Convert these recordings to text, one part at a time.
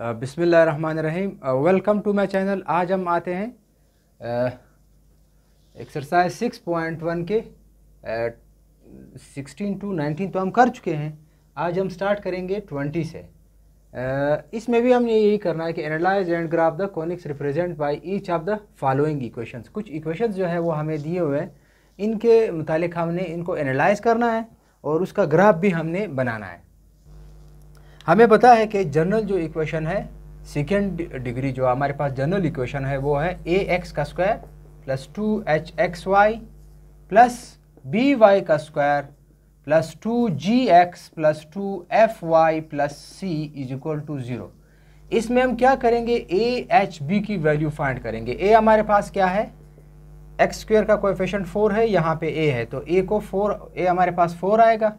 बिसमीम् welcome to my channel आज हम आते हैं एक्सरसाइज सिक्स पॉइंट वन के सिक्सटीन टू नाइनटीन तो हम कर चुके हैं आज हम स्टार्ट करेंगे ट्वेंटी से uh, इसमें भी हमने यही करना है कि analyse and graph the conics represent by each of the following equation कुछ इक्वेशन जो है वो हमें दिए हुए हैं इनके मुतालिक हमने इनको एनालाइज करना है और उसका ग्राफ भी हमने बनाना है हमें पता है कि जनरल जो इक्वेशन है सेकेंड डिग्री जो हमारे पास जनरल इक्वेशन है वो है ए एक्स का square plus two h x y plus b y का square plus two g x plus two f y plus c is equal to zero इसमें हम क्या करेंगे ए एच बी की वैल्यू फाइंड करेंगे a हमारे पास क्या है एक्स स्क्वेयर का कोएफिशिएंट फोर है यहाँ पे ए है तो ए को फोर ए हमारे पास फोर आएगा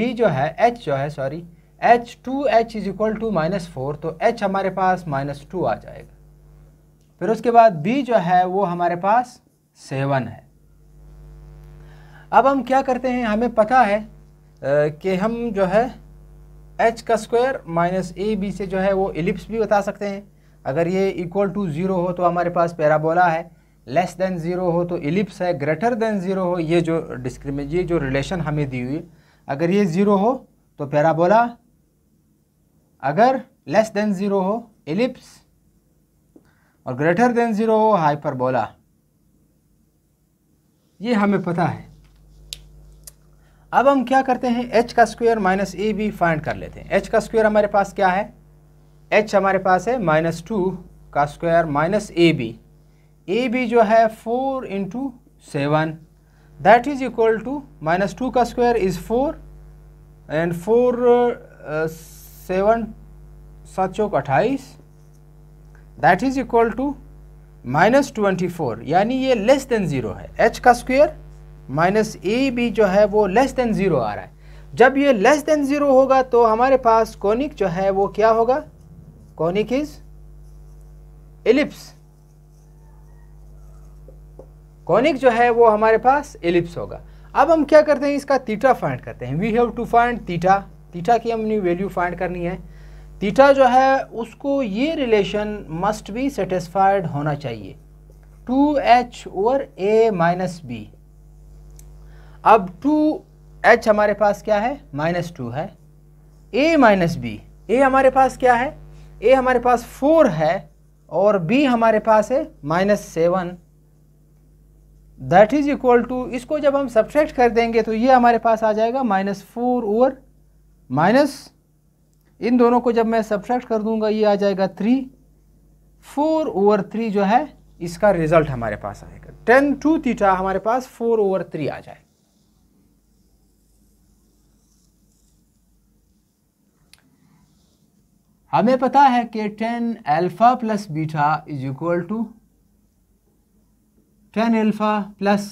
बी जो है एच जो है sorry h two h is equal to minus four तो एच हमारे पास माइनस टू आ जाएगा फिर उसके बाद बी जो है वो हमारे पास सेवन है अब हम क्या करते हैं हमें पता है कि हम जो है एच का स्क्वायर माइनस ए बी से जो है वो इलिप्स भी बता सकते हैं अगर ये इक्वल टू ज़ीरो हो तो हमारे पास पैराबोला है लेस देन ज़ीरो हो तो इलिप्स है ग्रेटर देन ज़ीरो हो ये जो डिस्क्रिमे ये जो रिलेशन हमें दी हुई अगर ये ज़ीरो हो तो पैराबोला अगर लेस देन ज़ीरो हो एलिप्स और ग्रेटर देन ज़ीरो हो हाइपरबोला ये हमें पता है अब हम क्या करते हैं h का square minus a b find कर लेते हैं h का स्क्वायर हमारे पास क्या है h हमारे पास है माइनस टू का square minus a b a b जो है four into seven that is equal to minus two का square is four and four seven सात चौक अट्ठाईस that is equal to minus twenty four यानी ये लेस देन ज़ीरो है h का स्क्वेयर माइनस ए भी जो है वो लेस देन ज़ीरो आ रहा है जब ये लेस देन ज़ीरो होगा तो हमारे पास कॉनिक जो है वो क्या होगा कॉनिक इज एलिप्स कॉनिक जो है वो हमारे पास एलिप्स होगा अब हम क्या करते हैं इसका तीटा फाइंड करते हैं we have to find theta theta की हमने वैल्यू फाइंड करनी है थीटा जो है उसको ये रिलेशन मस्ट बी सेटिस्फाइड होना चाहिए two h over a minus b अब टू एच हमारे पास क्या है माइनस टू है ए माइनस बी ए हमारे पास क्या है ए हमारे पास फोर है और बी हमारे पास है minus seven that is equal to इसको जब हम सब्ट्रैक्ट कर देंगे तो ये हमारे पास आ जाएगा माइनस फोर ओवर माइनस इन दोनों को जब मैं सब्सट्रैक्ट कर दूंगा ये आ जाएगा थ्री फोर ओवर थ्री जो है इसका रिजल्ट हमारे पास आएगा टेन टू थीटा हमारे पास फोर ओवर थ्री आ जाए हमें पता है कि tan alpha plus beta is equal to tan alpha plus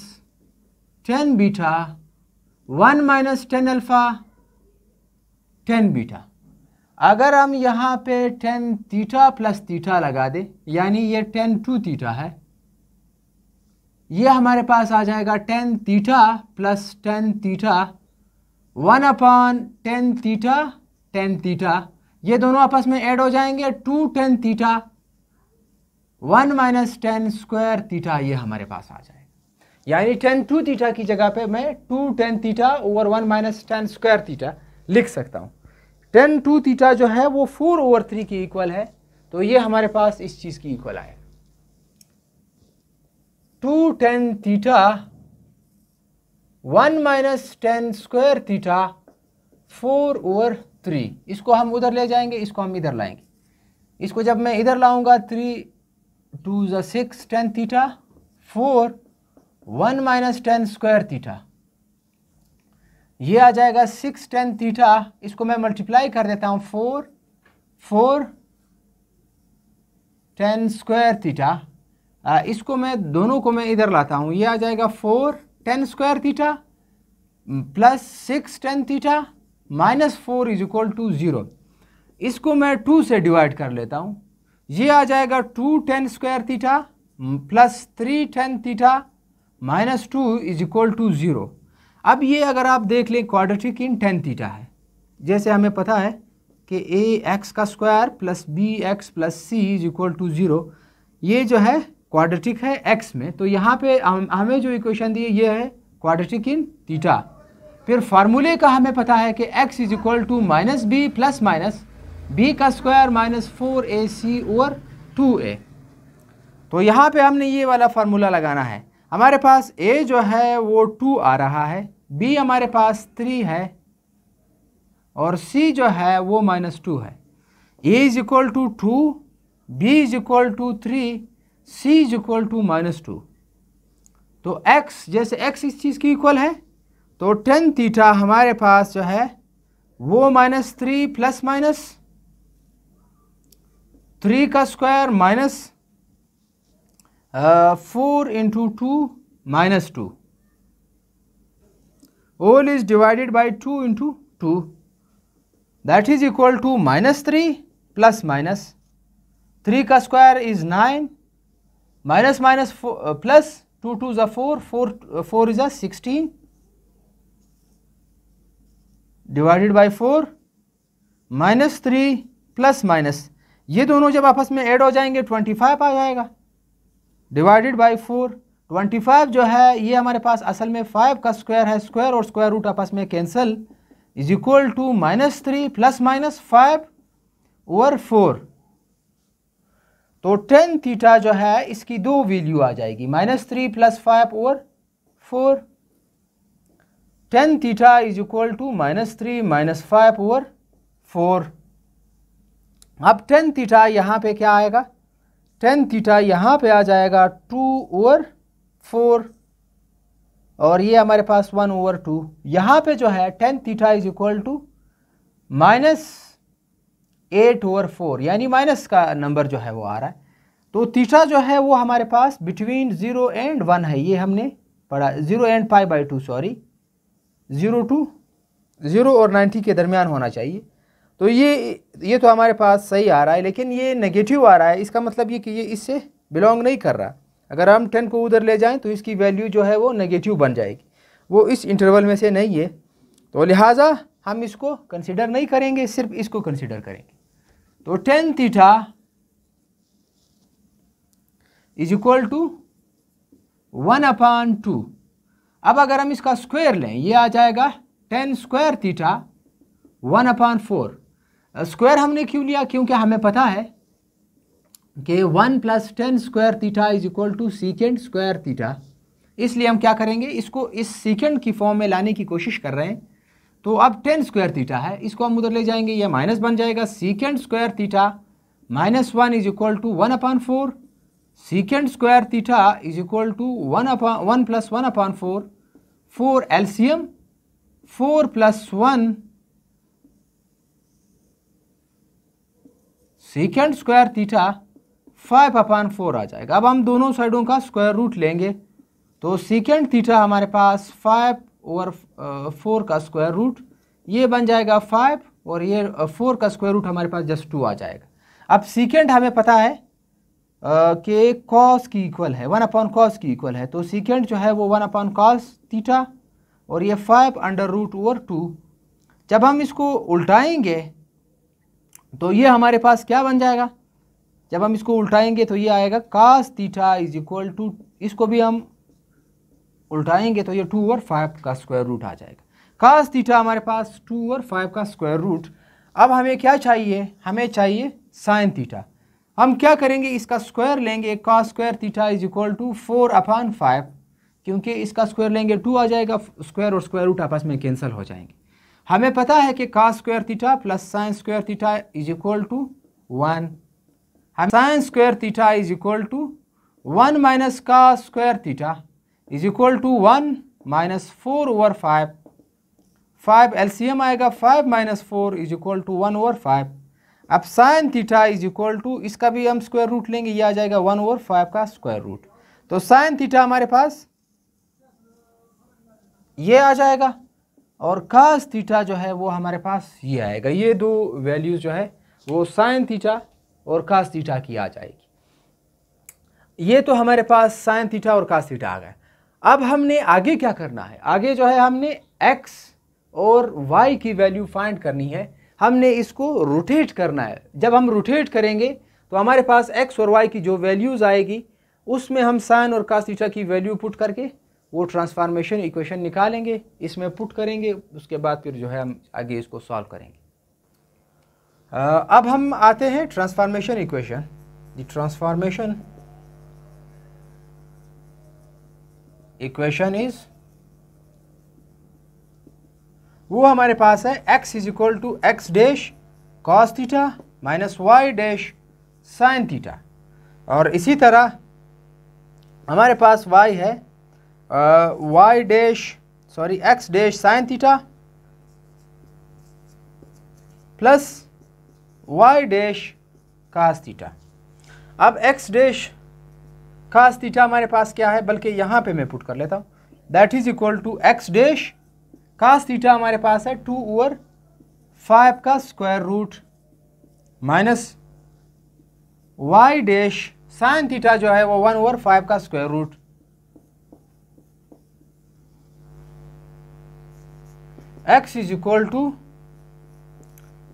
tan beta one minus tan alpha tan beta अगर हम यहाँ पे टेन तीटा प्लस तीटा लगा दे यानी ये टेन टू तीटा है ये हमारे पास आ जाएगा tan theta plus tan theta one upon tan theta tan theta ये दोनों आपस में ऐड हो जाएंगे two tan theta one minus tan square theta ये हमारे पास आ जाएगा यानी टेन टू तीटा की जगह पे मैं two tan theta over one minus tan square theta लिख सकता हूँ टेन टू थीटा जो है वो फोर ओवर थ्री की इक्वल है तो ये हमारे पास इस चीज़ की इक्वल आए two tan theta one minus tan square theta four over three इसको हम उधर ले जाएंगे इसको हम इधर लाएंगे इसको जब मैं इधर लाऊंगा थ्री टू जिक्स six tan theta four one minus tan square theta ये आ जाएगा सिक्स टेन थीठा इसको मैं मल्टीप्लाई कर देता हूँ four four tan square theta इसको मैं दोनों को मैं इधर लाता हूँ ये आ जाएगा four tan square theta plus six tan theta minus four is equal to zero इसको मैं टू से डिवाइड कर लेता हूँ ये आ जाएगा two tan square theta plus three tan theta minus two is equal to zero अब ये अगर आप देख लें क्वाड्रेटिक इन टेन थीटा है जैसे हमें पता है कि ए एक्स का square plus b x plus c is equal to zero ये जो है क्वाड्रेटिक है एक्स में तो यहाँ पे हम हमें जो इक्वेशन दी है ये है क्वाड्रेटिक इन थीटा फिर फार्मूले का हमें पता है कि x is equal to minus b plus minus b का square minus four a c over two a तो यहाँ पे हमने ये वाला फार्मूला लगाना है हमारे पास ए जो है वो टू आ रहा है बी हमारे पास थ्री है और सी जो है वो माइनस टू है a is equal to two b is equal to three c is equal to minus two तो एक्स जैसे एक्स इस चीज़ की इक्वल है तो टेन थीटा हमारे पास जो है वो minus three plus minus three का square minus four into two minus two whole is divided by two into two that is equal to minus three plus minus three का square is nine minus minus plus two two ज four four four is sixteen divided by four minus three plus minus ये दोनों जब आपस में add हो जाएंगे twenty five आ जाएगा divided by four twenty five जो है ये हमारे पास असल में फाइव का स्क्वायर है स्क्वायर और स्क्वायर रूट आपस में cancel is equal to minus three plus minus five over four तो टेन थीटा जो है इसकी दो वैल्यू आ जाएगी minus three plus five over four tan theta is equal to minus three minus five over four अब tan theta यहाँ पे क्या आएगा टेन थीटा यहाँ पे आ जाएगा टू ओवर फोर और ये हमारे पास वन ओवर टू यहाँ पे जो है tan theta is equal to minus eight over four यानी माइनस का नंबर जो है वो आ रहा है तो थीटा जो है वो हमारे पास बिटवीन ज़ीरो एंड वन है ये हमने पढ़ा zero and five by two sorry zero two zero और नाइन्टी के दरमियान होना चाहिए तो ये ये तो हमारे पास सही आ रहा है लेकिन ये नेगेटिव आ रहा है इसका मतलब ये कि ये इससे बिलोंग नहीं कर रहा अगर हम टेन को उधर ले जाएँ तो इसकी वैल्यू जो है वो नेगेटिव बन जाएगी वो इस इंटरवल में से नहीं है तो लिहाजा हम इसको कंसिडर नहीं करेंगे सिर्फ इसको कंसिडर करेंगे तो tan theta is equal to one upon two अब अगर हम इसका स्क्वायर लें ये आ जाएगा tan square theta one upon four square हमने क्यों लिया क्योंकि हमें पता है कि one plus tan square theta is equal to secant square theta इसलिए हम क्या करेंगे इसको इस सीकेंड की फॉर्म में लाने की कोशिश कर रहे हैं तो अब टेन स्क्वायर थीटा है इसको हम उधर ले जाएंगे यह माइनस बन जाएगा secant square theta minus one is equal to one upon four secant square theta is equal to one upon one plus one upon four four LCM four plus one secant square theta five upon four आ जाएगा अब हम दोनों साइडों का square root लेंगे तो secant theta हमारे पास फाइव ओवर फोर का स्क्वायर रूट ये बन जाएगा फाइव और ये फोर uh, का स्क्वायर रूट हमारे पास जस्ट टू आ जाएगा अब सिकेंड हमें पता है uh, कि कॉस की इक्वल है वन अपॉन कॉस की इक्वल है तो सिकेंड जो है वो वन अपॉन कॉस थीटा और ये five under root over two जब हम इसको उल्टाएंगे तो ये हमारे पास क्या बन जाएगा जब हम इसको उल्टाएंगे तो ये आएगा cos theta is equal to इसको भी हम उल्टाएंगे तो ये टू ओवर फाइव का स्क्वायर रूट आ जाएगा कास थीठा हमारे पास टू ओवर फाइव का स्क्वायर रूट अब हमें क्या चाहिए हमें चाहिए साइन थीठा हम क्या करेंगे इसका स्क्वायर लेंगे cos square theta is equal to four upon five क्योंकि इसका स्क्वायर लेंगे टू आ जाएगा स्क्वायर और स्क्वायर रूट आपस में कैंसिल हो जाएंगे हमें पता है कि cos square theta plus sine square theta is equal to one हम sine square theta is equal to one minus cos square theta is equal to one minus four over five five LCM आएगा five minus four is equal to one over five अब sine theta is equal to इसका भी हम square root लेंगे ये आ जाएगा one over five का स्क्वायर रूट तो साइन थीटा हमारे पास ये आ जाएगा और कास थीटा जो है वो हमारे पास ये आएगा ये दो वैल्यूज़ जो है वो साइन थीटा और कास थीटा की आ जाएगी ये तो हमारे पास साइन थीटा और कास थीटा आ गए अब हमने आगे क्या करना है आगे जो है हमने एक्स और वाई की वैल्यू फाइंड करनी है हमने इसको रोटेट करना है जब हम रोटेट करेंगे तो हमारे पास एक्स और वाई की जो वैल्यूज़ आएगी उसमें हम साइन और कास थीटा की वैल्यू पुट करके वो ट्रांसफॉर्मेशन इक्वेशन निकालेंगे इसमें पुट करेंगे उसके बाद फिर जो है हम आगे इसको सॉल्व करेंगे अब हम आते हैं transformation equation the transformation equation is वो हमारे पास है x is equal to x dash cos theta minus y dash sine theta और इसी तरह हमारे पास y है y dash sorry x dash sine theta plus y dash cos theta अब एक्स डैश कास थीटा हमारे पास क्या है बल्कि यहाँ पे मैं पुट कर लेता हूँ that is equal to x dash cos theta हमारे पास है टू ओवर फाइव का square root minus y dash sine theta जो है वो वन ओवर फाइव का square root x is equal to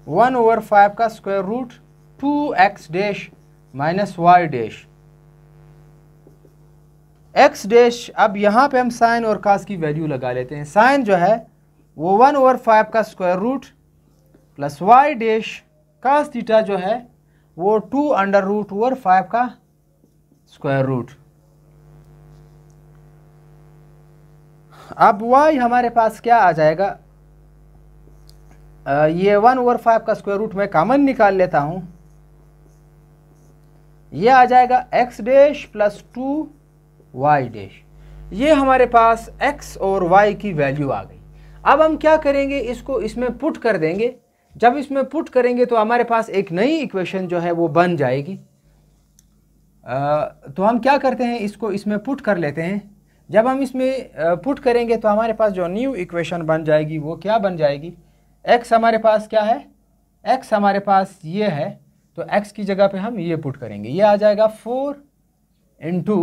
one over five का square root two x dash minus y dash x dash अब यहाँ पे हम साइन और कास की वैल्यू लगा लेते हैं साइन जो है वो वन ओवर फाइव का square root plus y dash cos theta जो है वो two under root over five का स्क्वायर रूट अब वाई हमारे पास क्या आ जाएगा ये वन ओवर फाइव का स्क्वायर रूट मैं कॉमन निकाल लेता हूं ये आ जाएगा x dash plus two y dash ये हमारे पास एक्स और वाई की वैल्यू आ गई अब हम क्या करेंगे इसको इसमें पुट कर देंगे जब इसमें पुट करेंगे तो हमारे पास एक नई इक्वेशन जो है वो बन जाएगी आ, तो हम क्या करते हैं इसको इसमें पुट कर लेते हैं जब हम इसमें पुट करेंगे तो हमारे पास जो न्यू इक्वेशन बन जाएगी वो क्या बन जाएगी एक्स हमारे पास क्या है एक्स हमारे पास ये है तो एक्स की जगह पे हम ये पुट करेंगे ये आ जाएगा four into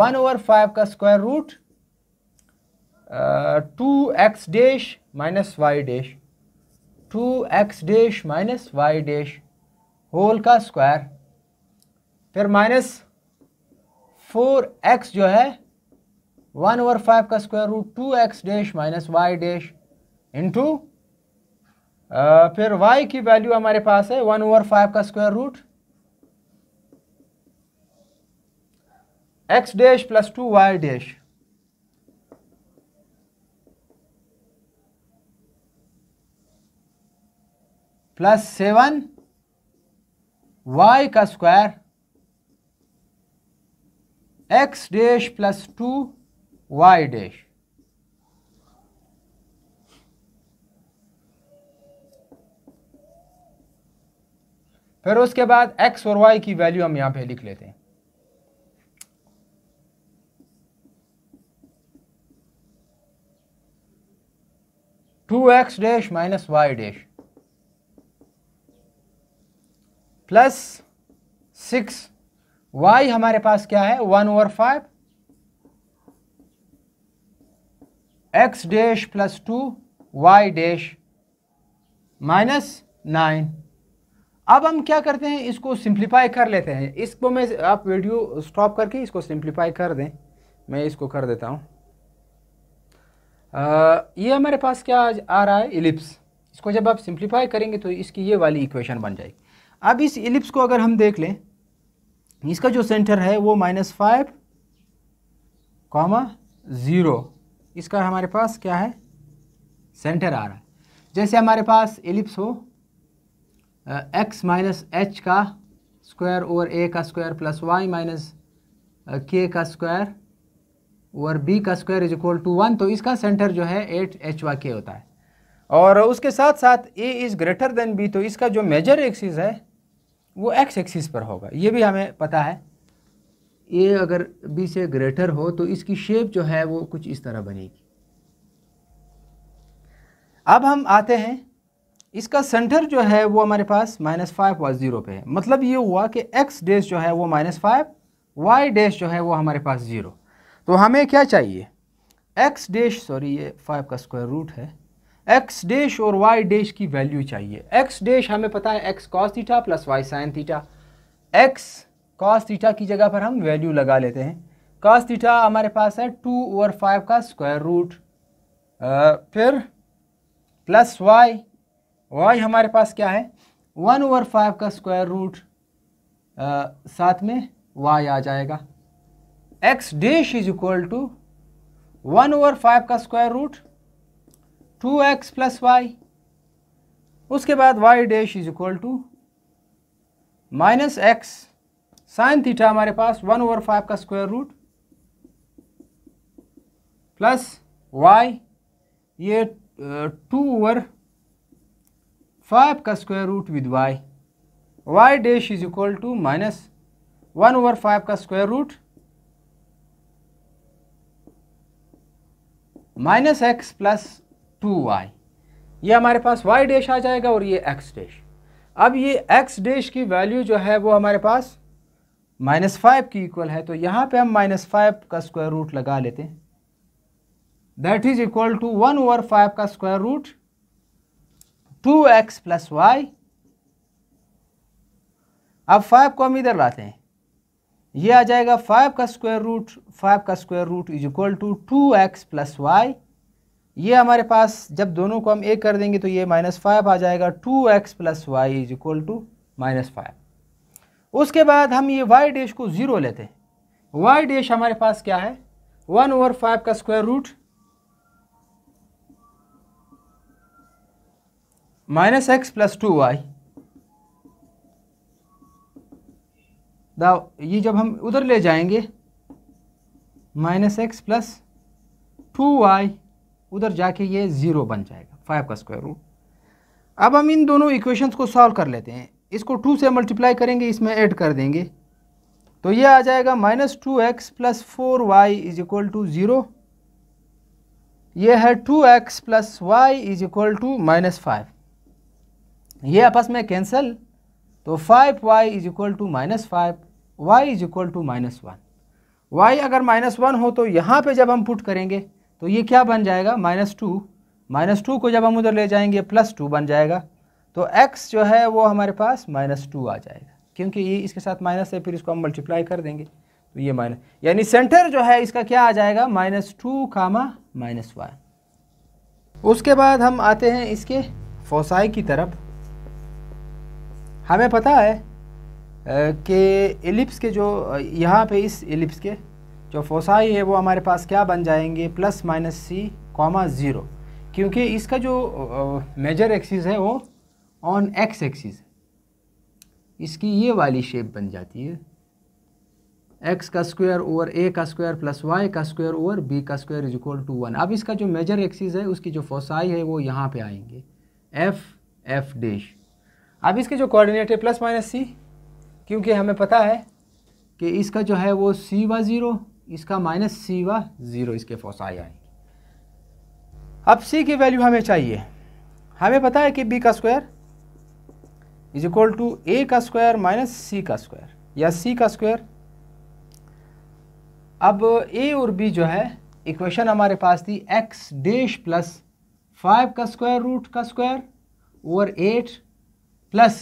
one over five का square root two x dash minus y dash two x dash minus y dash whole का स्क्वायर फिर माइनस फोर एक्स जो है वन ओवर फाइव का square root two x dash minus y dash into फिर y की value हमारे पास है वन ओवर फाइव का square root x dash plus two y dash plus seven y का square x dash plus two y dash फिर उसके बाद एक्स और वाई की वैल्यू हम यहां पे लिख लेते हैं two x dash minus y dash plus six y हमारे पास क्या है one over five x dash plus two y dash minus nine अब हम क्या करते हैं इसको सिंप्लीफाई कर लेते हैं इसको मैं आप वीडियो स्टॉप करके इसको सिंप्लीफाई कर दें मैं इसको कर देता हूँ ये हमारे पास क्या आ रहा है इलिप्स इसको जब आप सिंप्लीफाई करेंगे तो इसकी ये वाली इक्वेशन बन जाएगी अब इस इलिप्स को अगर हम देख लें इसका जो सेंटर है वो माइनस फाइव कॉमा ज़ीरो इसका हमारे पास क्या है सेंटर आ रहा है जैसे हमारे पास एलिप्स हो एक्स माइनस एच का स्क्वायर और ए का स्क्वायर प्लस वाई माइनस के का स्क्वायर और बी का square is equal to one तो इसका सेंटर जो है एट एच वाई के होता है और उसके साथ साथ a is greater than b तो इसका जो मेजर एक्सिस है वो एक्स एक्सिस पर होगा ये भी हमें पता है ए अगर बी से ग्रेटर हो तो इसकी शेप जो है वो कुछ इस तरह बनेगी अब हम आते हैं इसका सेंटर जो है वो हमारे पास माइनस फाइव वाई ज़ीरो पे है मतलब ये हुआ कि एक्स डैश जो है वो माइनस फाइव वाई डैश जो है वो हमारे पास ज़ीरो तो हमें क्या चाहिए एक्स डैश सॉरी ये फाइव का स्क्वायर रूट है एक्स डैश और वाई डैश की वैल्यू चाहिए एक्स डैश हमें पता है x cos theta plus y sine theta x cos theta की जगह पर हम वैल्यू लगा लेते हैं कॉस थीटा हमारे पास है टू ओवर फाइव का स्क्वायर रूट फिर प्लस वाई वाई हमारे पास क्या है वन ओवर फाइव का स्क्वायर रूट साथ में वाई आ जाएगा x dash is equal to one over five का square root two x plus y उसके बाद y dash is equal to minus x sine theta हमारे पास वन ओवर फाइव का स्क्वायर रूट प्लस वाई ये two over five का square root with y y dash is equal to minus one over five का square root minus x plus two y ये हमारे पास Y dash आ जाएगा और ये x dash अब ये एक्स डैश की वैल्यू जो है वो हमारे पास माइनस फाइव की इक्वल है तो यहाँ पे हम माइनस फाइव का स्क्वायर रूट लगा लेते हैं that is equal to one over five का square root two x plus y अब फाइव को हम इधर लाते हैं ये आ जाएगा फाइव का स्क्वायर रूट फाइव का square root is equal to two x plus y ये हमारे पास जब दोनों को हम एक कर देंगे तो ये माइनस फाइव आ जाएगा two x plus y is equal to minus five उसके बाद हम ये वाई डैश को ज़ीरो लेते हैं वाई डैश हमारे पास क्या है वन ओवर फाइव का square root minus x plus 2y द ये जब हम उधर ले जाएंगे minus x plus two y उधर जाके ये ज़ीरो बन जाएगा फाइव का स्क्वायर रूट अब हम इन दोनों इक्वेशंस को सॉल्व कर लेते हैं इसको टू से मल्टीप्लाई करेंगे इसमें ऐड कर देंगे तो ये आ जाएगा minus two x plus four y is equal to zero ये है two x plus y is equal to minus five ये आपस में कैंसिल तो five y is equal to minus five y is equal to minus one y अगर minus one हो तो यहाँ पे जब हम पुट करेंगे तो ये क्या बन जाएगा माइनस टू माइनस टू को जब हम उधर ले जाएंगे प्लस टू बन जाएगा तो एक्स जो है वो हमारे पास माइनस टू आ जाएगा क्योंकि ये इसके साथ माइनस है फिर इसको हम मल्टीप्लाई कर देंगे तो ये माइनस यानी सेंटर जो है इसका क्या आ जाएगा minus two comma minus one उसके बाद हम आते हैं इसके फोसाई की तरफ हमें पता है कि एलिप्स के जो यहाँ पे इस एलिप्स के जो फोसाई है वो हमारे पास क्या बन जाएंगे plus minus c comma zero क्योंकि इसका जो मेजर एक्सिस है वो ऑन एक्स एक्सिस इसकी ये वाली शेप बन जाती है एक्स का स्क्वायर ओवर ए का स्क्वायर प्लस वाई का स्क्वायर ओवर बी का square is equal to one अब इसका जो मेजर एक्सिस है उसकी जो फोसाई है वो यहाँ पे आएंगे एफ एफ डैश अब इसके जो कोऑर्डिनेट है प्लस माइनस सी क्योंकि हमें पता है कि इसका जो है वो सी व ज़ीरो इसका माइनस सी व ज़ीरो इसके फोसाई आएंगे अब सी की वैल्यू हमें चाहिए हमें पता है कि बी का square is equal to a का स्क्वायर माइनस सी का स्क्वायर या सी का स्क्वायर अब ए और बी जो है इक्वेशन हमारे पास थी एक्स डेश प्लस फाइव का स्क्वायर रूट का स्क्वायर और एट प्लस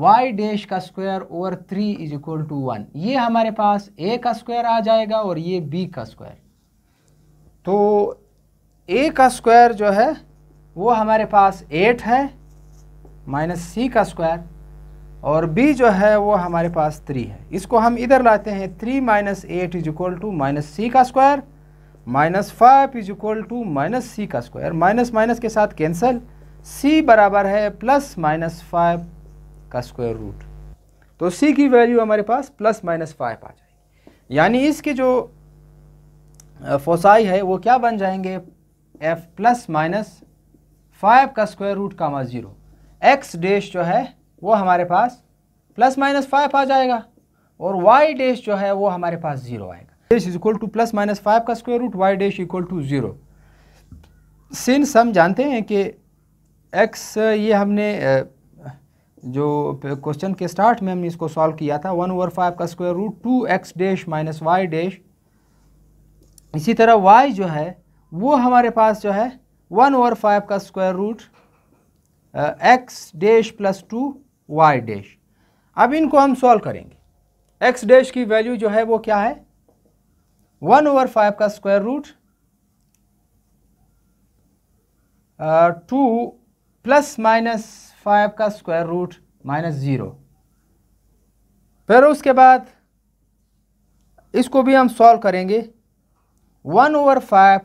y डैश का square over three is equal to one ये हमारे पास a का स्क्वायर आ जाएगा और ये b का स्क्वायर तो a का स्क्वायर जो है वो हमारे पास एट है माइनस सी का स्क्वायर और b जो है वो हमारे पास थ्री है इसको हम इधर लाते हैं three minus eight is equal to minus c का square minus five is equal to minus c का स्क्वायर माइनस माइनस के साथ कैंसिल सी बराबर है प्लस माइनस फाइव का स्क्वायर रूट तो सी की वैल्यू हमारे पास प्लस माइनस फाइव आ जाएगी यानी इसके जो फोसाई है वो क्या बन जाएंगे एफ प्लस माइनस फाइव का स्क्वायर रूट का मा ज़ीरो एक्स डैश जो है वो हमारे पास प्लस माइनस फाइव आ जाएगा और वाई डैश जो है वो हमारे पास ज़ीरो आएगा dash is equal to plus minus five का square root y dash equal to zero since हम जानते हैं कि एक्स ये हमने जो क्वेश्चन के स्टार्ट में हमने इसको सॉल्व किया था वन ओवर फाइव का square root two x dash minus y dash इसी तरह वाई जो है वो हमारे पास जो है वन ओवर फाइव का square root x dash plus two y dash अब इनको हम सॉल्व करेंगे एक्स डैश की वैल्यू जो है वो क्या है वन ओवर फाइव का square root two plus minus five का स्क्वायर रूट माइनस ज़ीरो फिर उसके बाद इसको भी हम सॉल्व करेंगे one over five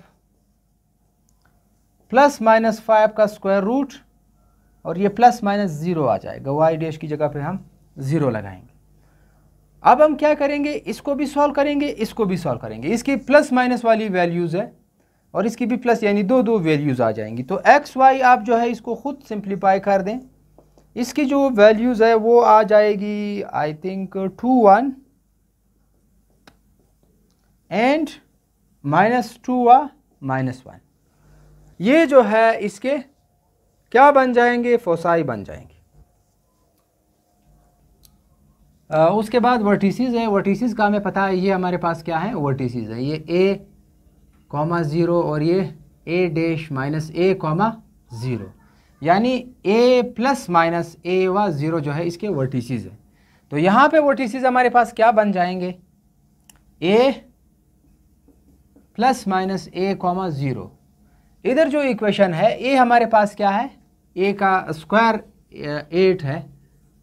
plus minus five का स्क्वायर रूट और ये प्लस माइनस ज़ीरो आ जाएगा वाई डैश की जगह पे हम ज़ीरो लगाएंगे अब हम क्या करेंगे इसको भी सॉल्व करेंगे इसको भी सॉल्व करेंगे इसकी प्लस माइनस वाली वैल्यूज़ है और इसकी भी प्लस यानी दो दो वैल्यूज़ आ जाएंगी तो एक्स वाई आप जो है इसको ख़ुद सिंप्लीफाई कर दें इसकी जो वैल्यूज़ है वो आ जाएगी I think two one and minus two व माइनस वन ये जो है इसके क्या बन जाएंगे फोसाई बन जाएंगे आ, उसके बाद वर्टिसज है वर्टिसज का हमें पता है ये हमारे पास क्या है वर्टिसज है ये ए कॉमा ज़ीरो और ये a dash minus a comma zero यानी ए प्लस माइनस ए व ज़ीरो जो है इसके वर्टिसेस हैं तो यहाँ पे वर्टिसेस हमारे पास क्या बन जाएंगे a plus minus a comma zero इधर जो इक्वेशन है ए हमारे पास क्या है ए का स्क्वायर एट है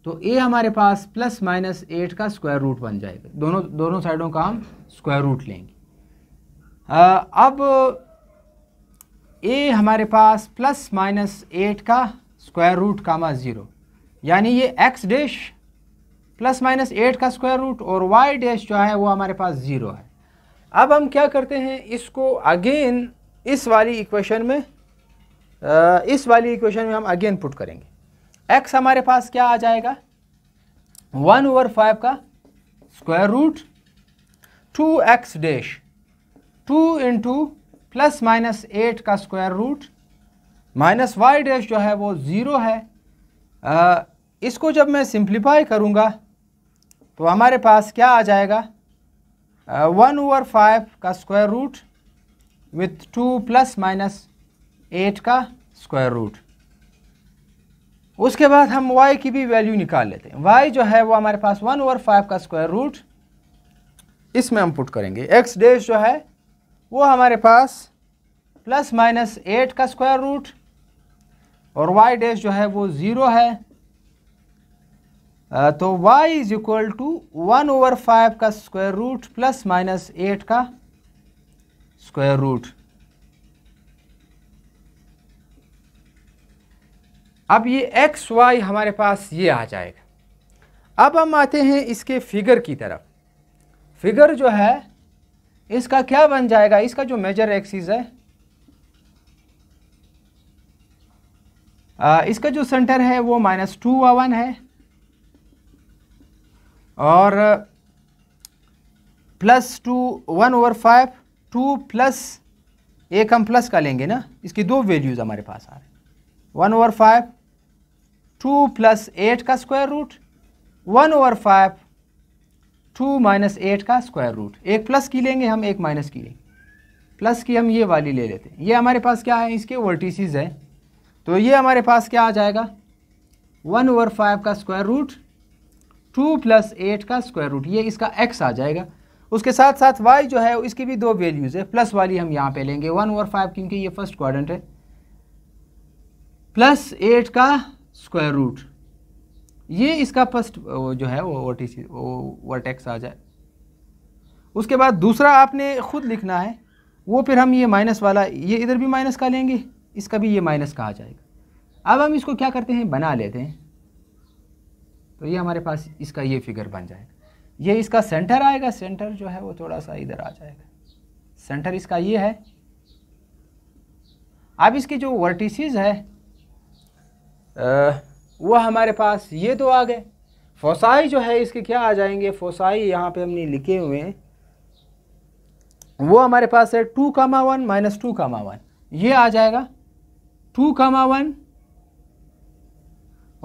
तो ए हमारे पास प्लस माइनस एट का स्क्वायर रूट बन जाएगा दोनों दोनों साइडों का हम स्क्वायर रूट लेंगे अब ए हमारे पास प्लस माइनस एट का स्क्वायर रूट कामा ज़ीरो यानी ये x dash plus minus eight का स्क्वायर रूट और वाई डैश जो है वो हमारे पास ज़ीरो है अब हम क्या करते हैं इसको अगेन इस वाली इक्वेशन में आ, इस वाली इक्वेशन में हम अगेन पुट करेंगे एक्स हमारे पास क्या आ जाएगा वन ओवर फाइव का square root two x dash two into plus minus eight का square root minus y dash जो है वो ज़ीरो है आ, इसको जब मैं सिंप्लीफाई करूँगा तो हमारे पास क्या आ जाएगा वन ओवर फाइव का square root with two plus minus eight का स्क्वायर रूट उसके बाद हम y की भी वैल्यू निकाल लेते हैं y जो है वो हमारे पास वन ओवर फाइव का स्क्वायर रूट इसमें हम पुट करेंगे x डैश जो है वो हमारे पास प्लस माइनस एट का स्क्वायर रूट और y डैश जो है वो ज़ीरो है तो y is equal to one over five का square root plus minus eight का स्क्वायर रूट अब ये एक्स वाई हमारे पास ये आ जाएगा अब हम आते हैं इसके फिगर की तरफ फिगर जो है इसका क्या बन जाएगा इसका जो मेजर एक्सिस है आ, इसका जो सेंटर है वो माइनस टू वन है और plus two one over five two plus एक हम प्लस का लेंगे ना इसकी दो वैल्यूज़ हमारे पास आ रहे हैं one over five two plus eight का square root one over five two minus eight का स्क्वायर रूट एक प्लस की लेंगे हम एक माइनस की लेंगे प्लस की हम ये वाली ले लेते हैं ये हमारे पास क्या है इसके वर्टिसज हैं तो ये हमारे पास क्या आ जाएगा वन ओवर फाइव का square root two plus eight का स्क्वायर रूट ये इसका एक्स आ जाएगा उसके साथ साथ वाई जो है इसकी भी दो वैल्यूज़ है प्लस वाली हम यहाँ पे लेंगे वन ओवर फाइव क्योंकि ये फर्स्ट क्वाड्रेंट है प्लस एट का स्क्वायर रूट ये इसका फर्स्ट जो है वो ओ टी सी वर्टेक्स आ जाए उसके बाद दूसरा आपने ख़ुद लिखना है वो फिर हम ये माइनस वाला ये इधर भी माइनस का लेंगे इसका भी ये माइनस का आ जाएगा अब हम इसको क्या करते हैं बना लेते हैं तो ये हमारे पास इसका ये फिगर बन जाएगा ये इसका सेंटर आएगा सेंटर जो है वो थोड़ा सा इधर आ जाएगा सेंटर इसका ये है अब इसकी जो वर्टिसेस है आ, वह हमारे पास ये दो तो आ गए फोसाई जो है इसके क्या आ जाएंगे फोसाई यहाँ पे हमने लिखे हुए हैं वो हमारे पास है two comma one minus two comma one ये आ जाएगा टू कामा वन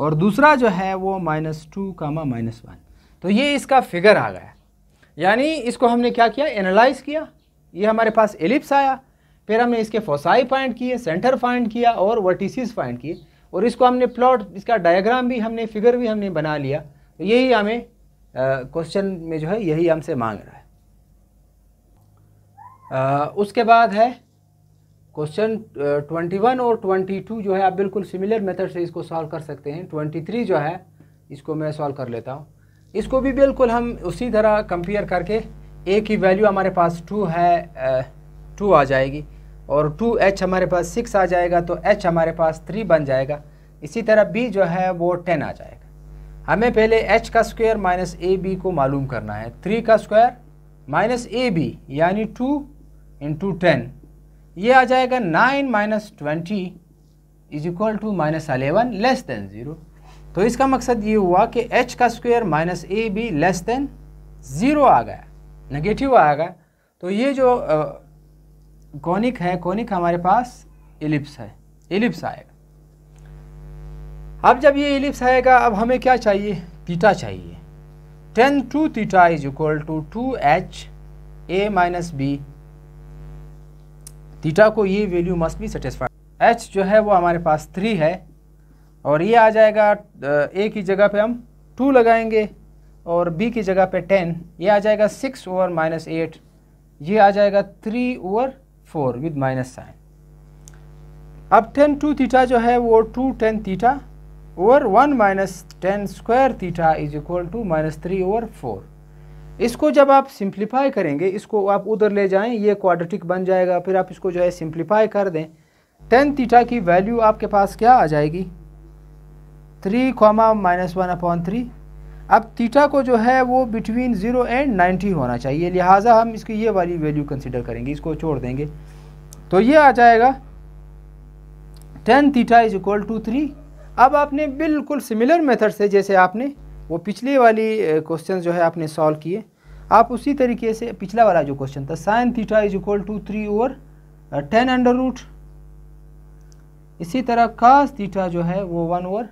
और दूसरा जो है वो minus two comma minus one तो ये इसका फिगर आ गया यानी इसको हमने क्या किया एनालाइज किया ये हमारे पास एलिप्स आया फिर हमने इसके फोसाई फाइंड किए सेंटर फाइंड किया और वर्टिसिस फाइंड किए और इसको हमने प्लॉट इसका डायग्राम भी हमने फिगर भी हमने बना लिया तो यही हमें क्वेश्चन में जो है यही हमसे मांग रहा है आ, उसके बाद है क्वेश्चन ट्वेंटी वन और ट्वेंटी टू जो है आप बिल्कुल सिमिलर मेथड से इसको सॉल्व कर सकते हैं ट्वेंटी थ्री जो है इसको मैं सॉल्व कर लेता हूँ इसको भी बिल्कुल हम उसी तरह कंपेयर करके ए की वैल्यू हमारे पास टू है टू आ जाएगी और टू एच हमारे पास सिक्स आ जाएगा तो एच हमारे पास थ्री बन जाएगा इसी तरह बी जो है वो टेन आ जाएगा हमें पहले एच का स्क्वायर माइनस ए बी को मालूम करना है थ्री का स्क्वायर माइनस ए बी यानी टू इंटू टेन ये आ जाएगा nine minus twenty is equal to minus eleven less than zero तो इसका मकसद ये हुआ कि एच का square minus a b less than zero आ गया नेगेटिव आ गया तो ये जो कॉनिक है कॉनिक हमारे पास एलिप्स है एलिप्स आएगा अब जब ये एलिप्स आएगा अब हमें क्या चाहिए थीटा चाहिए tan two theta is equal to two h a minus b theta को ये वैल्यू मस्ट भी सेटिस्फाइड एच जो है वो हमारे पास थ्री है और ये आ जाएगा ए की जगह पे हम टू लगाएंगे और बी की जगह पे टेन ये आ जाएगा सिक्स ओवर माइनस एट ये आ जाएगा three over four with minus sine अब टेन टू थीटा जो है वो टू टेन थीटा और one minus tan square theta is equal to minus three over four इसको जब आप सिंप्लीफाई करेंगे इसको आप उधर ले जाएं ये क्वाड्रेटिक बन जाएगा फिर आप इसको जो है सिंप्लीफाई कर दें टेन थीटा की वैल्यू आपके पास क्या आ जाएगी three comma minus one upon three अब थीटा को जो है वो बिटवीन ज़ीरो एंड नाइन्टी होना चाहिए लिहाजा हम इसकी ये वाली वैल्यू कंसिडर करेंगे इसको छोड़ देंगे तो ये आ जाएगा tan theta is equal to three अब आपने बिल्कुल सिमिलर मेथड से जैसे आपने वो पिछली वाली क्वेश्चन जो है आपने सॉल्व किए आप उसी तरीके से पिछला वाला जो क्वेश्चन था sine theta is equal to three over ten under root इसी तरह कास थीटा जो है वो one over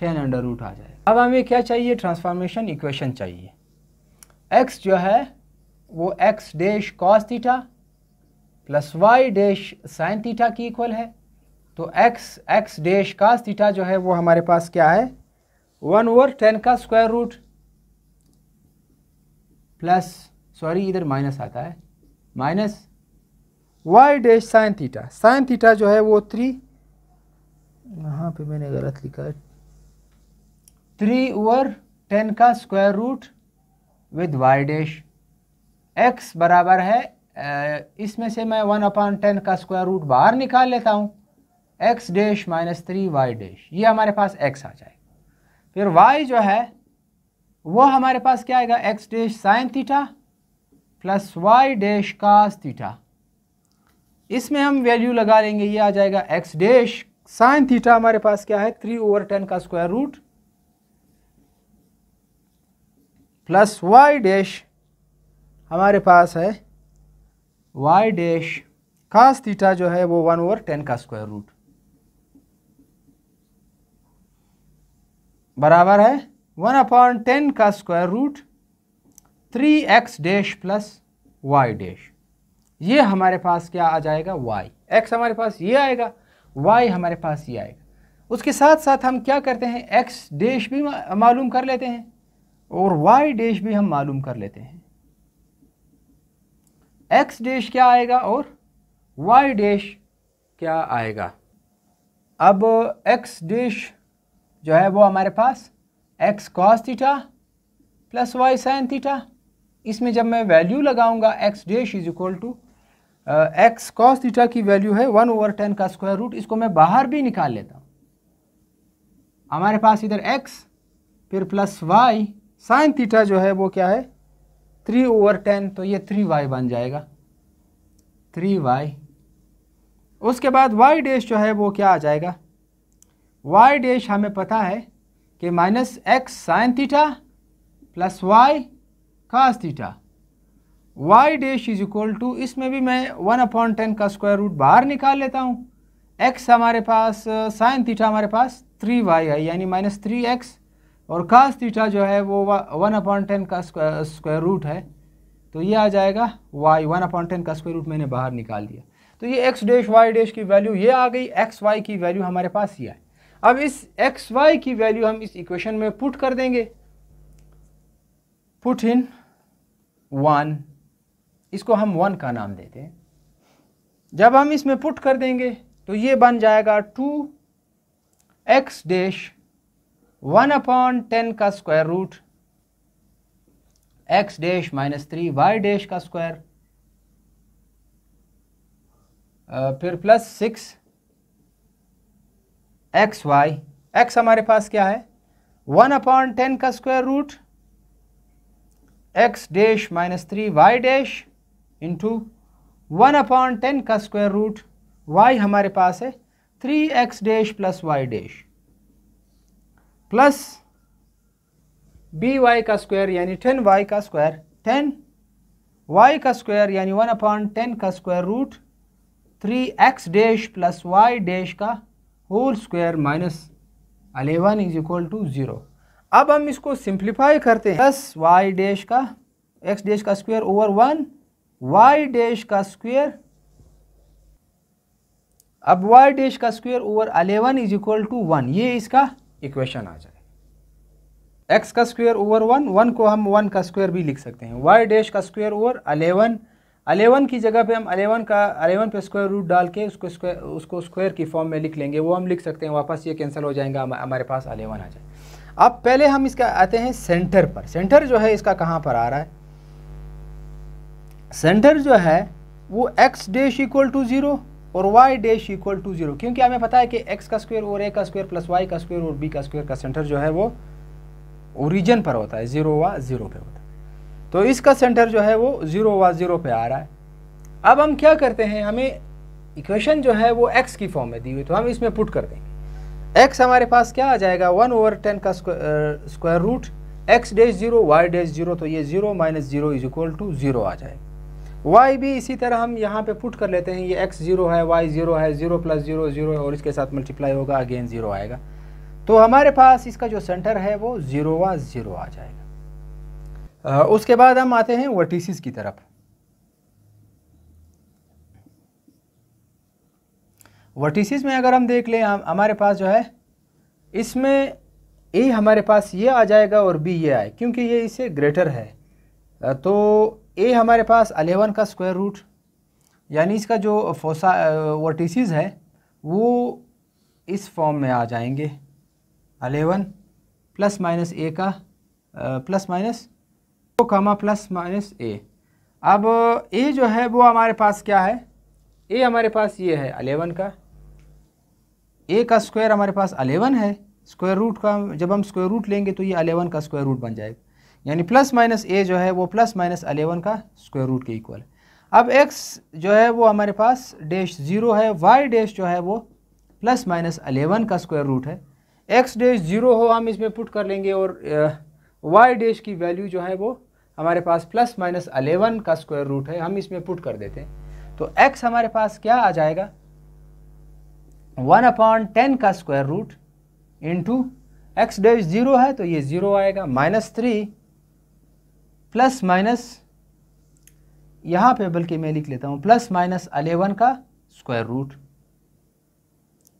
ten under root आ जाएगा अब हमें क्या चाहिए ट्रांसफॉर्मेशन इक्वेशन चाहिए एक्स जो है वो x dash cos theta plus y dash sine theta की इक्वल है तो x x dash cos theta जो है वो हमारे पास क्या है वन ओवर टेन का स्क्वायर रूट प्लस सॉरी इधर माइनस आता है minus y dash sine theta sine theta जो है वो थ्री यहाँ पे मैंने गलत लिखा है थ्री ओवर टेन का square root with y dash x बराबर है इसमें से मैं वन अपॉन टेन का स्क्वायर रूट बाहर निकाल लेता हूँ x dash minus three y dash ये हमारे पास एक्स आ जाएगा फिर वाई जो है वो हमारे पास क्या आएगा x dash sine theta plus y dash cos theta इसमें हम वैल्यू लगा लेंगे ये आ जाएगा एक्स डैश साइन थीटा हमारे पास क्या है थ्री ओवर टेन का square root plus y dash हमारे पास है वाई डैश कास थीटा जो है वो वन ओवर टेन का स्क्वायर रूट बराबर है वन अपॉन टेन का square root three x dash plus y dash ये हमारे पास क्या आ जाएगा वाई एक्स हमारे पास ये आएगा वाई हमारे पास ये आएगा उसके साथ साथ हम क्या करते हैं एक्स डैश भी मालूम कर लेते हैं और वाई डैश भी हम मालूम कर लेते हैं एक्स डैश क्या आएगा और वाई डैश क्या आएगा अब एक्स डैश जो है वो हमारे पास x cos theta plus y sine theta इसमें जब मैं वैल्यू लगाऊंगा x dash is equal to x cos theta की वैल्यू है वन ओवर टेन का स्क्वायर रूट इसको मैं बाहर भी निकाल लेता हूँ हमारे पास इधर एक्स फिर प्लस वाई साइन थीटा जो है वो क्या है थ्री ओवर टेन तो ये थ्री वाई बन जाएगा थ्री वाई उसके बाद वाई डैश जो है वो क्या आ जाएगा वाई डैश हमें पता है कि minus x sine theta plus y cos theta y dash is equal to इसमें भी मैं वन अपॉन टेन का स्क्वायर रूट बाहर निकाल लेता हूँ एक्स हमारे पास साइन थीटा हमारे पास थ्री वाई है यानी माइनस थ्री एक्स और कास थीटा जो है वो वन अपॉइंट टेन का स्क्वायर रूट uh, है तो ये आ जाएगा वाई वन अपॉइंट टेन का स्क्वायर रूट मैंने बाहर निकाल दिया तो ये एक्स डैश वाई डैश की वैल्यू ये आ गई एक्स वाई की वैल्यू हमारे पास ये है अब इस एक्स वाई की वैल्यू हम इस इक्वेशन में पुट कर देंगे पुट इन वन इसको हम वन का नाम देते हैं जब हम इसमें पुट कर देंगे तो ये बन जाएगा two x dash one upon ten का square root x dash minus three y dash का स्क्वायर फिर plus six x y x हमारे पास क्या है वन अपॉन टेन का square root x dash minus three y dash into one upon ten का square root y हमारे पास है three x dash plus y dash plus b y का स्क्वायर यानी टेन वाई का स्क्वायर टेन वाई का square यानी one upon ten का square root three x dash plus y dash का whole square minus eleven is equal to zero अब हम इसको सिंप्लीफाई करते हैं प्लस वाई डैश का एक्स डैश का square over one y dash का स्क्वायर अब वाई डैश का square over eleven is equal to one ये इसका इक्वेशन आ जाए एक्स का स्क्वायर ओवर वन वन को हम वन का स्क्वायर भी लिख सकते हैं वाई डैश का स्क्वायर ओवर अलेवन अलेवन की जगह पे हम अलेवन का अलेवन पे स्क्वायर रूट डाल के उसको स्क्वायर उसको स्क्वायर की फॉर्म में लिख लेंगे वो हम लिख सकते हैं वापस ये कैंसिल हो जाएगा हमारे पास अलेवन आ जाए अब पहले हम इसका आते हैं सेंटर पर सेंटर जो है इसका कहाँ पर आ रहा है सेंटर जो है वो x dash equal to zero और y dash equal to zero क्योंकि हमें पता है कि एक्स का स्क्वायर और ए का स्क्वायर प्लस वाई का स्क्वायर और बी का स्क्वायर का सेंटर जो है वो ओरिजन पर होता है जीरो वा जीरो पे होता है तो इसका सेंटर जो है वो जीरो वा जीरो पे आ रहा है अब हम क्या करते हैं हमें इक्वेशन जो है वो एक्स की फॉर्म में दी हुई तो हम इसमें पुट कर देंगे एक्स हमारे पास क्या आ जाएगा वन ओवर टेन का square root x dash zero y dash zero तो ये zero minus zero is equal to zero आ जाएगा वाई भी इसी तरह हम यहाँ पे पुट कर लेते हैं ये एक्स जीरो है वाई जीरो है जीरो प्लस जीरो जीरो और इसके साथ मल्टीप्लाई होगा अगेन जीरो आएगा तो हमारे पास इसका जो सेंटर है वो जीरो व जीरो आ जाएगा आ, उसके बाद हम आते हैं वर्टिसिस की तरफ वर्टिसिस में अगर हम देख लें हम हमारे पास जो है इसमें ए हमारे पास ये आ जाएगा और बी ये आए क्योंकि ये इससे ग्रेटर है तो ए हमारे पास अलेवन का स्क्वायर रूट यानी इसका जो फोसा वर्टिसज है वो इस फॉर्म में आ जाएंगे अलेवन प्लस माइनस ए का plus minus o comma plus minus a अब ए जो है वो हमारे पास क्या है ए हमारे पास ये है अलेवन का ए का स्क्वायर हमारे पास अलेवन है स्क्वायर रूट का जब हम स्क्वायर रूट लेंगे तो ये अलेवन का स्क्वायर रूट बन जाएगा यानी प्लस माइनस ए जो है वो प्लस माइनस अलेवन का स्क्वायर रूट के इक्वल है अब एक्स जो है वो हमारे पास डैश ज़ीरो है वाई डैश जो है वो प्लस माइनस अलेवन का स्क्वायर रूट है एक्स डैश ज़ीरो हो हम इसमें पुट कर लेंगे और वाई uh, डैश की वैल्यू जो है वो हमारे पास प्लस माइनस अलेवन का स्क्वायर रूट है हम इसमें पुट कर देते हैं तो एक्स हमारे पास क्या आ जाएगा वन अपॉन टेन का square root into x dash zero है तो ये ज़ीरो आएगा माइनस थ्री प्लस माइनस यहाँ पे बल्कि मैं लिख लेता हूँ प्लस माइनस अलेवन का square root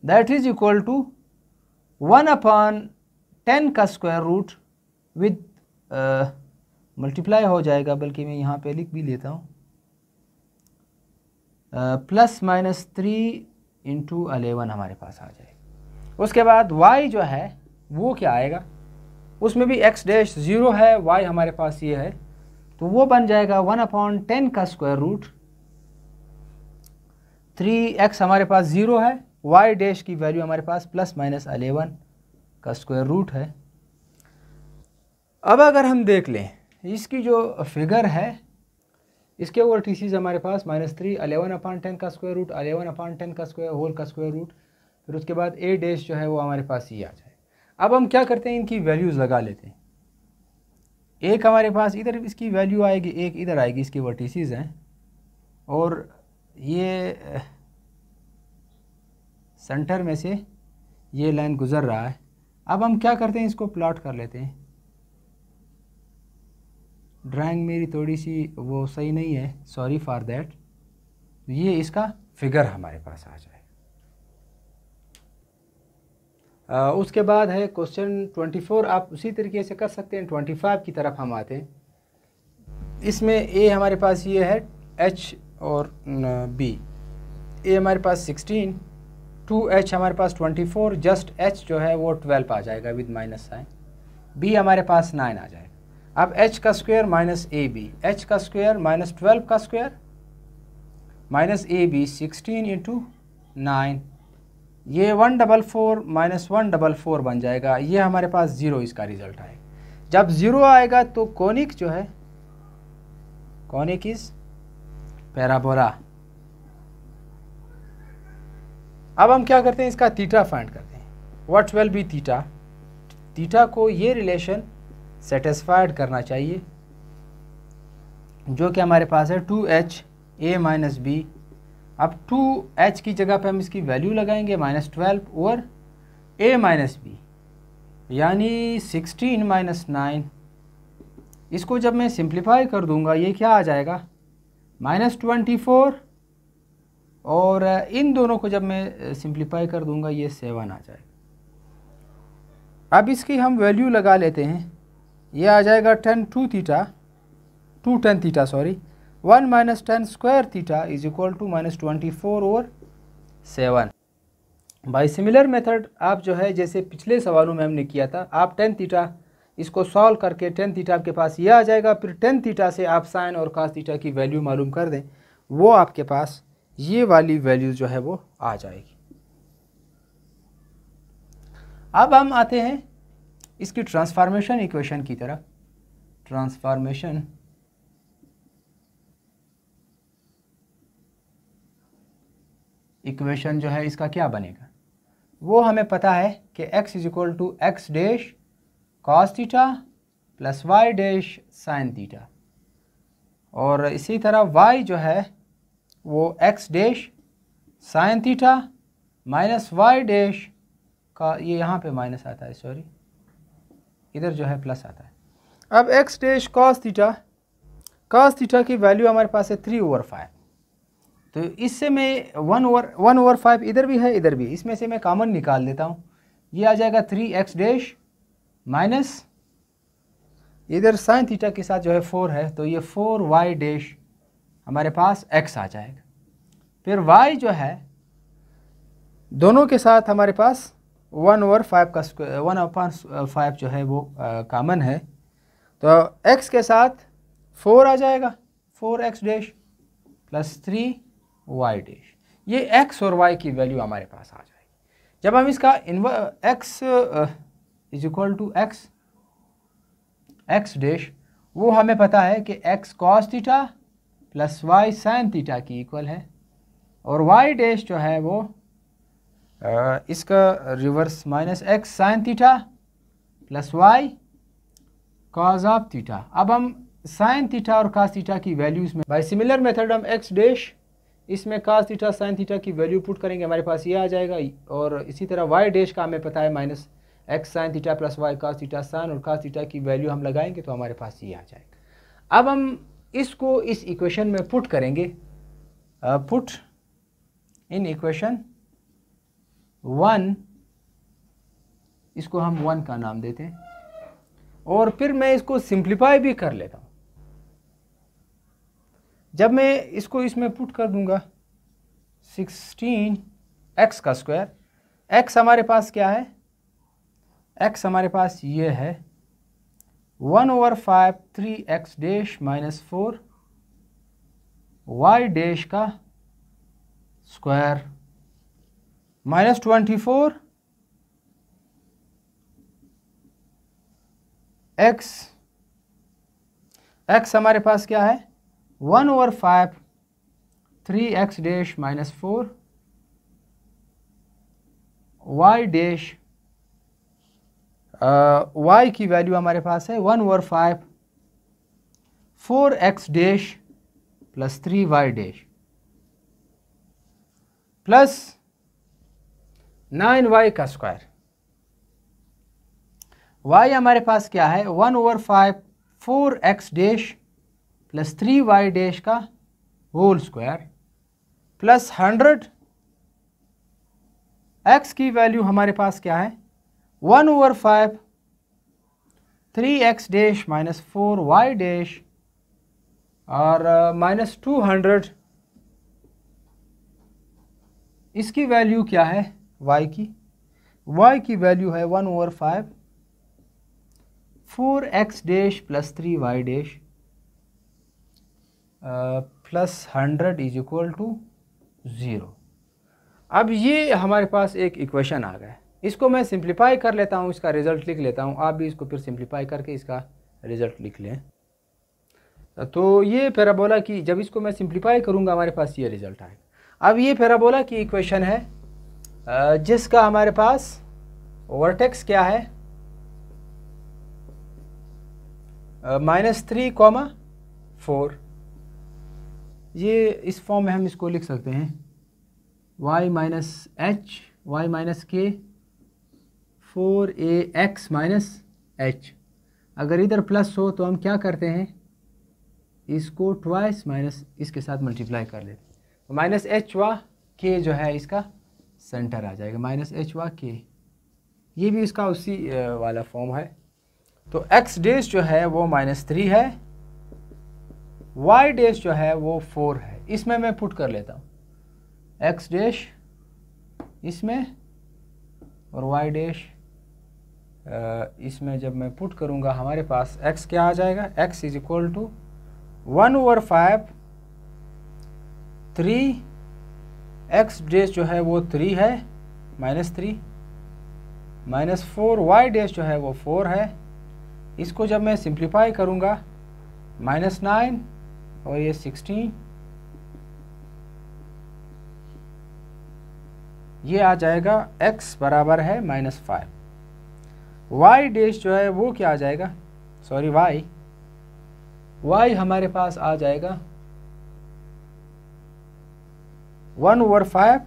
that is equal to one upon ten का square root with multiply uh, हो जाएगा बल्कि मैं यहाँ पे लिख भी लेता हूँ plus minus three into eleven हमारे पास आ जाएगा उसके बाद वाई जो है वो क्या आएगा उसमें भी एक्स डैश ज़ीरो है वाई हमारे पास ये है तो वो बन जाएगा वन अपॉन टेन का स्क्वायर रूट थ्री एक्स हमारे पास ज़ीरो है वाई डैश की वैल्यू हमारे पास प्लस माइनस अलेवन का स्क्वायर रूट है अब अगर हम देख लें इसकी जो फिगर है इसके ओवर टी हमारे पास minus three eleven upon ten का square root eleven upon ten का स्क्वायर होल का स्क्वायर रूट फिर उसके बाद ए डैश जो है वो हमारे पास ये आ जाए अब हम क्या करते हैं इनकी वैल्यूज़ लगा लेते हैं एक हमारे पास इधर इसकी वैल्यू आएगी एक इधर आएगी इसकी वर्टिसज हैं और ये सेंटर में से ये लाइन गुज़र रहा है अब हम क्या करते हैं इसको प्लॉट कर लेते हैं ड्राइंग मेरी थोड़ी सी वो सही नहीं है सॉरी फॉर देट ये इसका फिगर हमारे पास आ जाए उसके बाद है क्वेश्चन 24 आप उसी तरीके से कर सकते हैं 25 की तरफ हम आते हैं इसमें ए हमारे पास ये है एच और बी ए हमारे पास 16 टू एच हमारे पास 24 जस्ट एच जो है वो 12 आ जाएगा विद माइनस साइन बी हमारे पास 9 आ जाएगा अब एच का square minus a b h का स्क्वायर माइनस ट्वेल्व का square minus a b sixteen into nine ये one double four minus one double four बन जाएगा ये हमारे पास ज़ीरो इसका रिज़ल्ट आएगा जब ज़ीरो आएगा तो कॉनिक जो है कॉनिक इज़ पैराबोला अब हम क्या करते हैं इसका थीटा फाइंड करते हैं what will be theta theta को ये रिलेशन सेटिस्फाइड करना चाहिए जो कि हमारे पास है two h a minus b अब टू एच की जगह पे हम इसकी वैल्यू लगाएंगे माइनस ट्वेल्व और ए माइनस बी यानी सिक्सटीन माइनस नाइन इसको जब मैं सिंप्लीफाई कर दूंगा ये क्या आ जाएगा माइनस ट्वेंटी फोर और इन दोनों को जब मैं सिंप्लीफाई कर दूंगा ये सेवन आ जाएगा अब इसकी हम वैल्यू लगा लेते हैं ये आ जाएगा tan two theta two tan theta sorry one minus tan square theta is equal to minus twenty four और सेवन बाई सिमिलर मेथड आप जो है जैसे पिछले सवालों में हमने किया था आप टेन थीटा इसको सॉल्व करके टेन थीटा आपके पास ये आ जाएगा फिर टेन थीटा से आप साइन और कास थीटा की वैल्यू मालूम कर दें वो आपके पास ये वाली वैल्यू जो है वो आ जाएगी अब हम आते हैं इसकी ट्रांसफार्मेशन इक्वेशन की तरफ ट्रांसफार्मेशन इक्वेशन जो है इसका क्या बनेगा वो हमें पता है कि x is equal to x dash cos theta plus y dash sine theta और इसी तरह y जो है वो x dash sine theta minus y dash का ये यहाँ पे माइनस आता है सॉरी इधर जो है प्लस आता है अब x dash cos theta cos theta की वैल्यू हमारे पास है थ्री ओवर फाइव तो इससे मैं one over one over five इधर भी है इधर भी इसमें से मैं कामन निकाल देता हूँ ये आ जाएगा थ्री एक्स डैश माइनस इधर साइन थीटा के साथ जो है फोर है तो ये फोर वाई डैश हमारे पास एक्स आ जाएगा फिर वाई जो है दोनों के साथ हमारे पास वन ओवर फाइव का वन अपॉन फाइव जो है वो कामन है तो एक्स के साथ फोर आ जाएगा four x dash plus three y dash ये एक्स और वाई की वैल्यू हमारे पास आ जाएगी जब हम इसका x is equal to x x dash वो हमें पता है कि x cos theta plus y sine theta की इक्वल है और वाई डैश जो है वो uh, इसका reverse minus x sine theta plus y cos of theta अब हम साइन थीटा और कास थीटा की वैल्यूज़ में बाई सिमिलर मेथड हम एक्स डैश इसमें कास थीटा साइन थीटा की वैल्यू पुट करेंगे हमारे पास ये आ जाएगा और इसी तरह वाई डैश का हमें पता है minus x sine theta plus y cos theta sine और कास थीटा की वैल्यू हम लगाएंगे तो हमारे पास ये आ जाएगा अब हम इसको इस इक्वेशन में पुट करेंगे पुट इन इक्वेशन वन इसको हम वन का नाम देते हैं और फिर मैं इसको सिंप्लीफाई भी कर लेता हूँ जब मैं इसको इसमें पुट कर दूंगा सिक्सटीन एक्स का स्क्वायर एक्स हमारे पास क्या है एक्स हमारे पास ये है one over five three x dash minus four y dash का square minus twenty four x x हमारे पास क्या है one over five three x dash minus four y dash y की वैल्यू हमारे पास है one over five four x dash plus three y dash plus nine y का square Y हमारे पास क्या है one over five four x dash plus three y dash का whole square plus hundred x की वैल्यू हमारे पास क्या है one over five three x dash minus four y dash और माइनस टू हंड्रेड इसकी वैल्यू क्या है वाई की वाई की वैल्यू है one over five four x dash plus three y dash plus hundred is equal to zero अब ये हमारे पास एक इक्वेशन आ गया इसको मैं सिंप्लीफाई कर लेता हूँ इसका रिज़ल्ट लिख लेता हूँ आप भी इसको फिर सिंप्लीफाई करके इसका रिज़ल्ट लिख लें तो ये पैराबोला की जब इसको मैं सिंप्लीफाई करूँगा हमारे पास ये रिज़ल्ट आएगा अब ये पैराबोला की इक्वेशन है जिसका हमारे पास वर्टेक्स क्या है माइनस थ्री कॉमा फोर ये इस फॉर्म में हम इसको लिख सकते हैं y minus h y minus k four a x minus h अगर इधर प्लस हो तो हम क्या करते हैं इसको ट्वाइस माइनस इसके साथ मल्टीप्लाई कर लेते हैं माइनस एच वा के जो है इसका सेंटर आ जाएगा माइनस एच वा के ये भी इसका उसी वाला फॉर्म है तो एक्स डेज जो है वो माइनस थ्री है वाई डैश जो है वो फोर है इसमें मैं पुट कर लेता हूँ एक्स डैश इसमें और वाई डैश इसमें जब मैं पुट करूँगा हमारे पास एक्स क्या आ जाएगा x is equal to one over five three x dash जो है वो थ्री है minus three minus four y dash जो है वो फोर है इसको जब मैं सिंप्लीफाई करूँगा माइनस नाइन और ये सिक्सटी ये आ जाएगा x बराबर है माइनस फाइव वाई डैश जो है वो क्या आ जाएगा सॉरी y y हमारे पास आ जाएगा one over five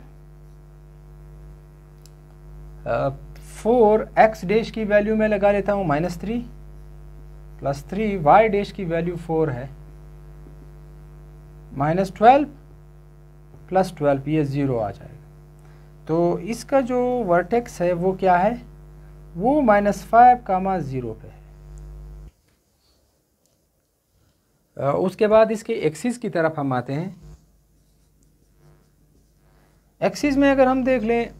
four x dash की वैल्यू मैं लगा लेता हूँ minus three plus three y dash की वैल्यू फोर है माइनस ट्वेल्व प्लस ट्वेल्व ये ज़ीरो आ जाएगा तो इसका जो वर्टेक्स है वो क्या है वो माइनस फाइव कामा ज़ीरो पे है उसके बाद इसके एक्सिस की तरफ हम आते हैं एक्सिस में अगर हम देख लें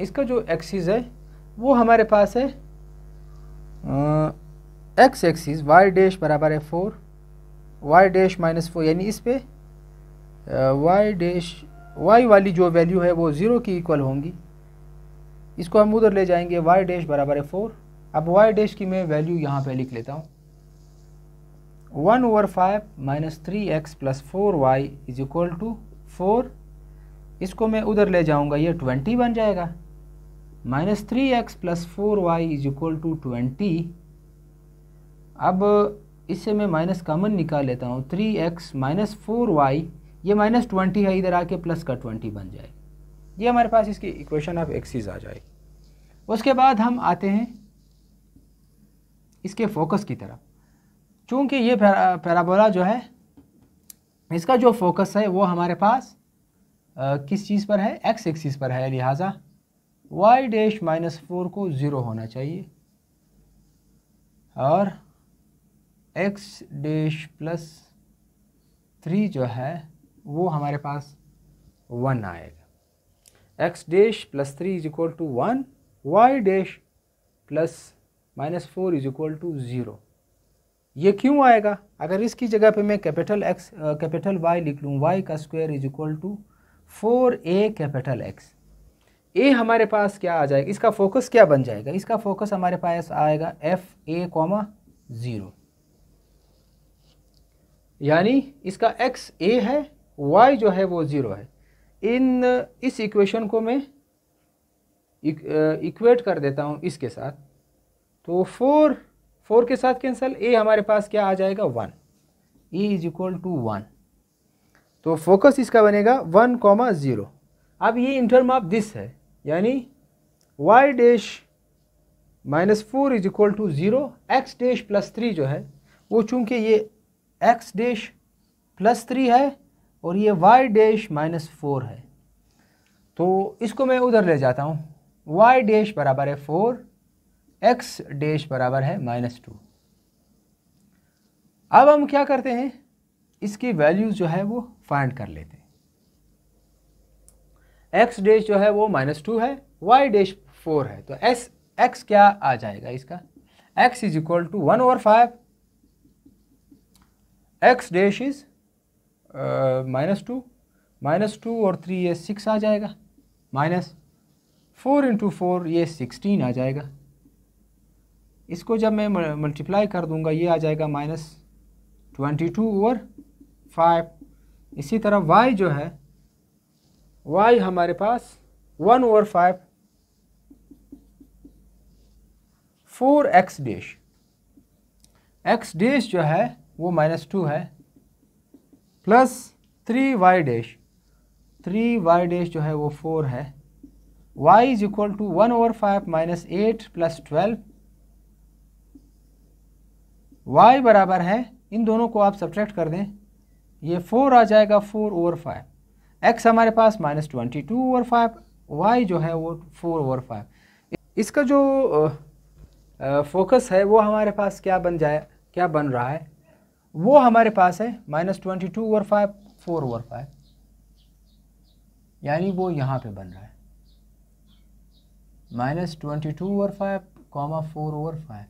इसका जो एक्सिस है वो हमारे पास है एक्स एक्सिस वाई डैश बराबर है four y dash minus four यानी इस पर वाई डैश वाई वाली जो वैल्यू है वो ज़ीरो की इक्वल होंगी इसको हम उधर ले जाएंगे वाई डैश बराबर है फोर अब वाई डैश की मैं वैल्यू यहाँ पे लिख लेता हूँ one over five minus three x plus four y is equal to four इसको मैं उधर ले जाऊँगा ये ट्वेंटी बन जाएगा minus three x plus four y is equal to twenty अब इससे मैं माइनस कॉमन निकाल लेता हूँ three x minus four y ये माइनस ट्वेंटी है इधर आके प्लस का ट्वेंटी बन जाए ये हमारे पास इसकी इक्वेशन ऑफ एक्सिस आ जाए उसके बाद हम आते हैं इसके फोकस की तरफ चूँकि ये पैराबोला जो है इसका जो फोकस है वो हमारे पास आ, किस चीज़ पर है एक्स एक्सिस पर है लिहाजा वाई डैश माइनस फोर को ज़ीरो होना चाहिए और एक्स डैश प्लस थ्री जो है वो हमारे पास वन आएगा x dash plus three is equal to one y dash plus minus four is equal to zero ये क्यों आएगा अगर इसकी जगह पे मैं कैपिटल एक्स कैपिटल वाई लिख लूँ वाई का square is equal to four a capital x a हमारे पास क्या आ जाएगा इसका फोकस क्या बन जाएगा इसका फोकस हमारे पास आएगा एफ ए कॉमा ज़ीरो यानी इसका एक्स ए है वाई जो है वो ज़ीरो है इन इस इक्वेशन को मैं इक्वेट uh, कर देता हूँ इसके साथ तो फोर फोर के साथ कैंसल ए हमारे पास क्या आ जाएगा one e is equal to one तो फोकस इसका बनेगा वन कॉमा ज़ीरो अब ये इंटर्म ऑफ दिस है यानी y dash minus four is equal to zero x dash plus three जो है वो चूंकि ये एक्स डैश प्लस थ्री है और ये y डैश माइनस फोर है तो इसको मैं उधर ले जाता हूँ y डैश बराबर है फोर x डैश बराबर है माइनस टू अब हम क्या करते हैं इसकी वैल्यूज़ जो है वो फाइंड कर लेते हैं x डैश जो है वो माइनस टू है y डैश फोर है तो s x क्या आ जाएगा इसका x is equal to one over five x dash is minus two minus two और थ्री ये सिक्स आ जाएगा माइनस फोर इंटू फोर ये सिक्सटीन आ जाएगा इसको जब मैं मल्टीप्लाई कर दूंगा ये आ जाएगा माइनस ट्वेंटी टू और फाइव इसी तरह वाई जो है वाई हमारे पास one over five four x dash x dash जो है वो माइनस टू है plus three y dash three y dash जो है वो फोर है y is equal to one over five minus eight plus twelve y बराबर है इन दोनों को आप सब्ट्रैक्ट कर दें ये फोर आ जाएगा फोर ओवर फाइव एक्स हमारे पास minus twenty two over five y जो है वो फोर ओवर फाइव इसका जो फोकस है वो हमारे पास क्या बन जाए क्या बन रहा है वो हमारे पास है minus twenty two over five four over five यानी वो यहाँ पे बन रहा है minus twenty two over five comma four over five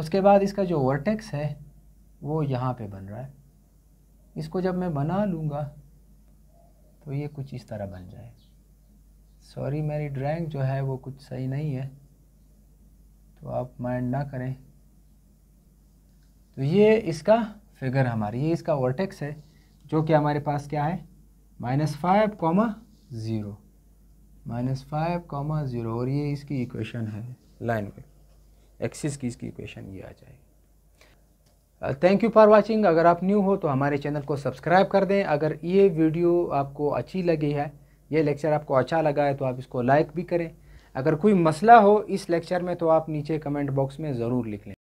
उसके बाद इसका जो वर्टेक्स है वो यहाँ पे बन रहा है इसको जब मैं बना लूँगा तो ये कुछ इस तरह बन जाए सॉरी मेरी ड्राइंग जो है वो कुछ सही नहीं है तो आप माइंड ना करें तो ये इसका फिगर हमारी ये इसका वर्टेक्स है जो कि हमारे पास क्या है minus five comma zero minus five comma zero और ये इसकी इक्वेशन है लाइन पे एक्सिस की इसकी इक्वेशन ये आ जाएगी थैंक यू फॉर वाचिंग अगर आप न्यू हो तो हमारे चैनल को सब्सक्राइब कर दें अगर ये वीडियो आपको अच्छी लगी है ये लेक्चर आपको अच्छा लगा है तो आप इसको लाइक भी करें अगर कोई मसला हो इस लेक्चर में तो आप नीचे कमेंट बॉक्स में ज़रूर लिख लें